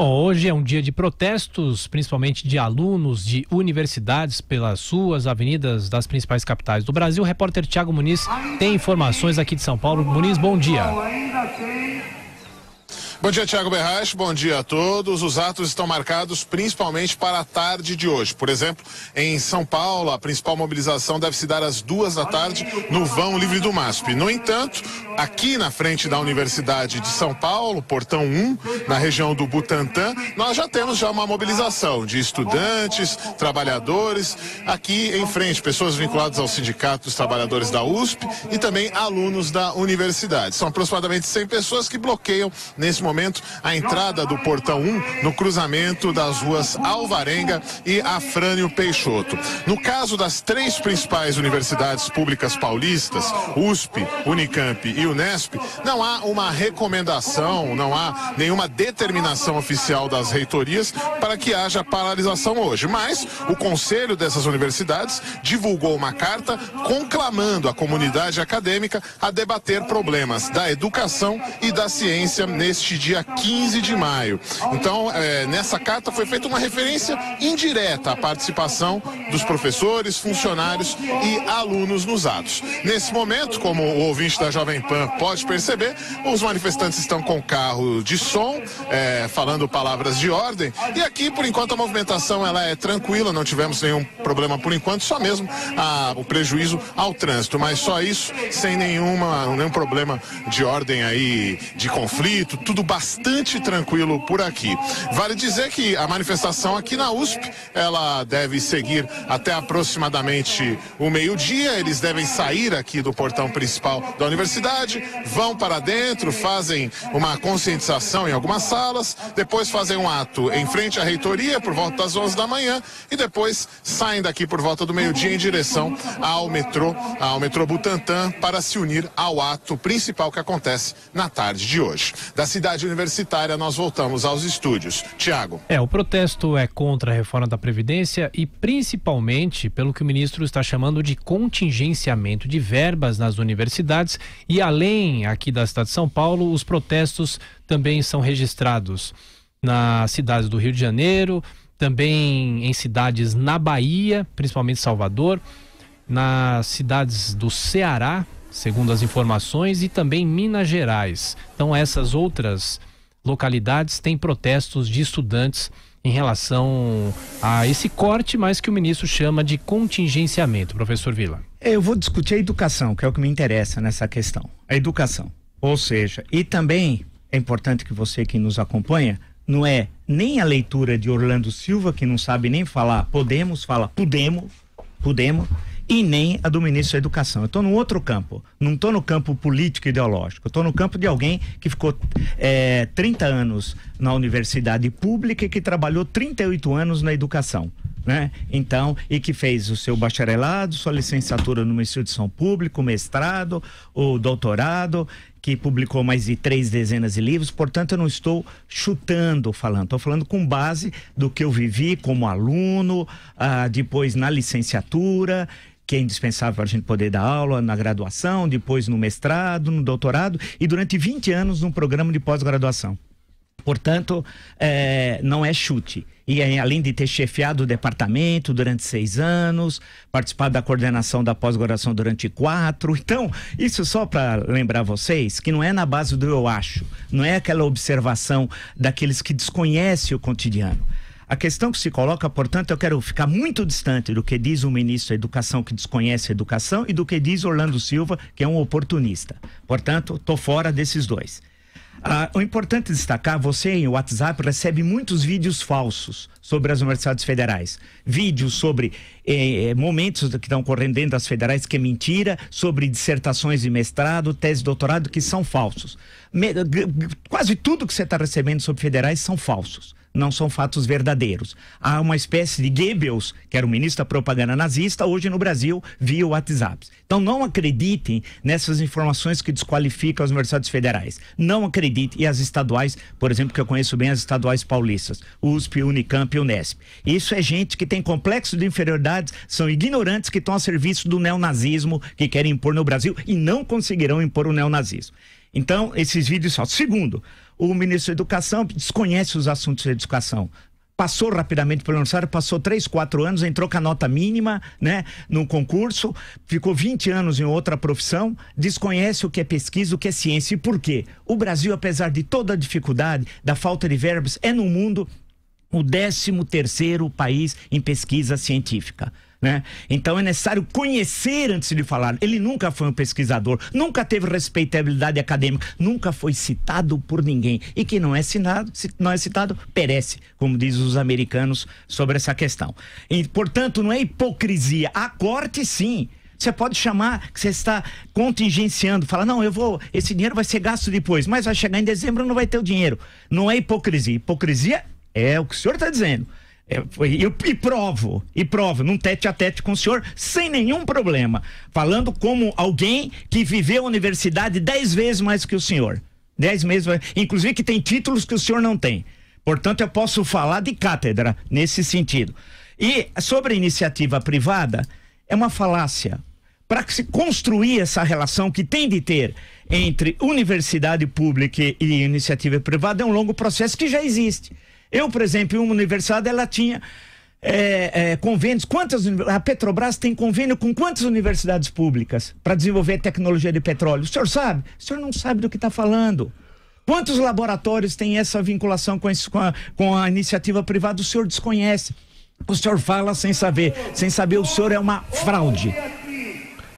Bom, hoje é um dia de protestos, principalmente de alunos de universidades pelas ruas, avenidas das principais capitais do Brasil. O repórter Tiago Muniz tem informações aqui de São Paulo. Muniz, bom dia. Bom dia, Tiago Berrache. Bom dia a todos. Os atos estão marcados principalmente para a tarde de hoje. Por exemplo, em São Paulo, a principal mobilização deve se dar às duas da tarde no Vão Livre do MASP. No entanto, aqui na frente da Universidade de São Paulo, portão 1, na região do Butantã, nós já temos já uma mobilização de estudantes, trabalhadores, aqui em frente, pessoas vinculadas ao Sindicato dos Trabalhadores da USP e também alunos da universidade. São aproximadamente 100 pessoas que bloqueiam, nesse momento, a entrada do portão 1 no cruzamento das ruas Alvarenga e Afrânio Peixoto. No caso das três principais universidades públicas paulistas, USP, Unicamp e Unesp, não há uma recomendação, não há nenhuma determinação oficial das reitorias para que haja paralisação hoje. Mas o conselho dessas universidades divulgou uma carta conclamando a comunidade acadêmica a debater problemas da educação e da ciência neste dia 15 de maio. Então, é, nessa carta foi feita uma referência indireta à participação dos professores, funcionários e alunos nos atos. Nesse momento, como o ouvinte da Jovem Pan pode perceber, os manifestantes estão com carro de som, é, falando palavras de ordem. E aqui, por enquanto, a movimentação ela é tranquila, não tivemos nenhum problema por enquanto, só mesmo a, o prejuízo ao trânsito. Mas só isso, sem nenhuma, nenhum problema de ordem aí, de conflito, tudo bastante tranquilo por aqui. Vale dizer que a manifestação aqui na USP, ela deve seguir até aproximadamente o meio-dia. Eles devem sair aqui do portão principal da universidade cidade, vão para dentro, fazem uma conscientização em algumas salas, depois fazem um ato em frente à reitoria por volta das 11 da manhã e depois saem daqui por volta do meio-dia em direção ao metrô, ao metrô Butantã, para se unir ao ato principal que acontece na tarde de hoje. Da cidade universitária, nós voltamos aos estúdios. Tiago. É, o protesto é contra a reforma da Previdência e principalmente pelo que o ministro está chamando de contingenciamento de verbas nas universidades e a além aqui da cidade de São Paulo, os protestos também são registrados nas cidades do Rio de Janeiro, também em cidades na Bahia, principalmente Salvador, nas cidades do Ceará, segundo as informações, e também Minas Gerais. Então, essas outras localidades têm protestos de estudantes em relação a esse corte, mas que o ministro chama de contingenciamento, professor Vila? É, eu vou discutir a educação, que é o que me interessa nessa questão. A educação. Ou seja, e também é importante que você que nos acompanha, não é nem a leitura de Orlando Silva, que não sabe nem falar podemos, fala Podemos? Podemos? e nem a do ministro da Educação. Eu estou num outro campo, não estou no campo político ideológico, estou no campo de alguém que ficou é, eh, 30 anos na universidade pública e que trabalhou 38 anos na educação. Né? Então, e que fez o seu bacharelado, sua licenciatura numa instituição pública, o mestrado, o doutorado, que publicou mais de três dezenas de livros, portanto, eu não estou chutando falando, estou falando com base do que eu vivi como aluno, ah, depois na licenciatura que é indispensável para a gente poder dar aula na graduação, depois no mestrado, no doutorado e durante 20 anos num programa de pós-graduação. Portanto, é, não é chute. E além de ter chefiado o departamento durante seis anos, participado da coordenação da pós-graduação durante quatro. Então, isso só para lembrar vocês que não é na base do eu acho, não é aquela observação daqueles que desconhecem o cotidiano. A questão que se coloca, portanto, eu quero ficar muito distante do que diz o ministro da Educação, que desconhece a educação, e do que diz Orlando Silva, que é um oportunista. Portanto, estou fora desses dois. Ah, o importante destacar, você em WhatsApp recebe muitos vídeos falsos sobre as universidades federais. Vídeos sobre eh, eh momentos que estão ocorrendo dentro das federais que é mentira, sobre dissertações de mestrado, tese de doutorado que são falsos. Me, quase tudo que você está recebendo sobre federais são falsos não são fatos verdadeiros. Há uma espécie de Goebbels, que era o ministro da propaganda nazista, hoje no Brasil, via WhatsApp. Então não acreditem nessas informações que desqualificam as universidades federais. Não acreditem. E as estaduais, por exemplo, que eu conheço bem as estaduais paulistas, USP, Unicamp e Unesp. Isso é gente que tem complexo de inferioridades, são ignorantes que estão a serviço do neonazismo que querem impor no Brasil e não conseguirão impor o neonazismo. Então, esses vídeos são. Segundo, o ministro da Educação desconhece os assuntos de educação passou rapidamente pelo universitário, passou três, quatro anos, entrou com a nota mínima, né, num concurso, ficou 20 anos em outra profissão, desconhece o que é pesquisa, o que é ciência. E por quê? O Brasil, apesar de toda a dificuldade, da falta de verbos, é no mundo o 13 terceiro país em pesquisa científica. Né? Então é necessário conhecer antes de falar. Ele nunca foi um pesquisador, nunca teve respeitabilidade acadêmica, nunca foi citado por ninguém. E que não é, citado, não é citado, perece, como dizem os americanos sobre essa questão. E, portanto, não é hipocrisia. A corte, sim. Você pode chamar que você está contingenciando, falar, não, eu vou, esse dinheiro vai ser gasto depois, mas vai chegar em dezembro não vai ter o dinheiro. Não é hipocrisia. Hipocrisia é o que o senhor está dizendo. É, eu, e provo, e provo, num tete a tete com o senhor, sem nenhum problema. Falando como alguém que viveu a universidade dez vezes mais que o senhor. Dez vezes inclusive que tem títulos que o senhor não tem. Portanto, eu posso falar de cátedra nesse sentido. E sobre a iniciativa privada, é uma falácia. Para se construir essa relação que tem de ter entre universidade pública e iniciativa privada, é um longo processo que já existe. Eu, por exemplo, uma universidade, ela tinha é, é, convênios. Quantas a Petrobras tem convênio com quantas universidades públicas para desenvolver tecnologia de petróleo? O senhor sabe? O senhor não sabe do que está falando. Quantos laboratórios têm essa vinculação com, esse, com, a, com a iniciativa privada? O senhor desconhece. O senhor fala sem saber. Sem saber, o senhor é uma fraude.